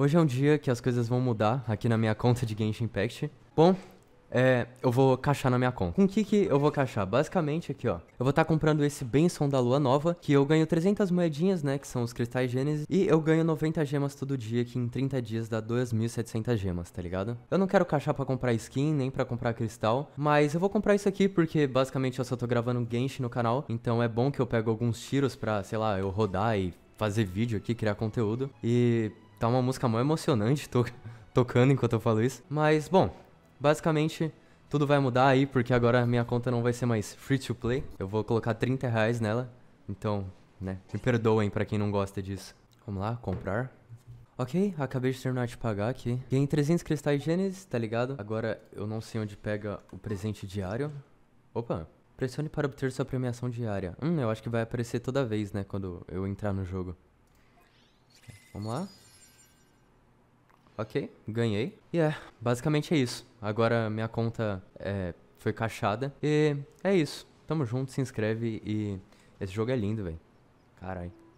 Hoje é um dia que as coisas vão mudar aqui na minha conta de Genshin Impact. Bom, é, eu vou caixar na minha conta. Com o que, que eu vou caixar? Basicamente aqui, ó. Eu vou estar tá comprando esse benção da lua nova, que eu ganho 300 moedinhas, né, que são os cristais gênesis, e eu ganho 90 gemas todo dia, que em 30 dias dá 2.700 gemas, tá ligado? Eu não quero caixar para comprar skin, nem para comprar cristal, mas eu vou comprar isso aqui porque basicamente eu só tô gravando Genshin no canal, então é bom que eu pego alguns tiros pra, sei lá, eu rodar e fazer vídeo aqui, criar conteúdo, e Tá uma música mó emocionante tô tocando enquanto eu falo isso. Mas, bom, basicamente tudo vai mudar aí, porque agora minha conta não vai ser mais free to play. Eu vou colocar 30 reais nela. Então, né, me perdoem pra quem não gosta disso. Vamos lá, comprar. Ok, acabei de terminar de pagar aqui. Ganhei 300 cristais Gênesis, tá ligado? Agora eu não sei onde pega o presente diário. Opa, pressione para obter sua premiação diária. Hum, eu acho que vai aparecer toda vez, né, quando eu entrar no jogo. Vamos lá ok, ganhei. E yeah, é, basicamente é isso. Agora minha conta é, foi caixada. E é isso. Tamo junto, se inscreve e esse jogo é lindo, velho. Caralho.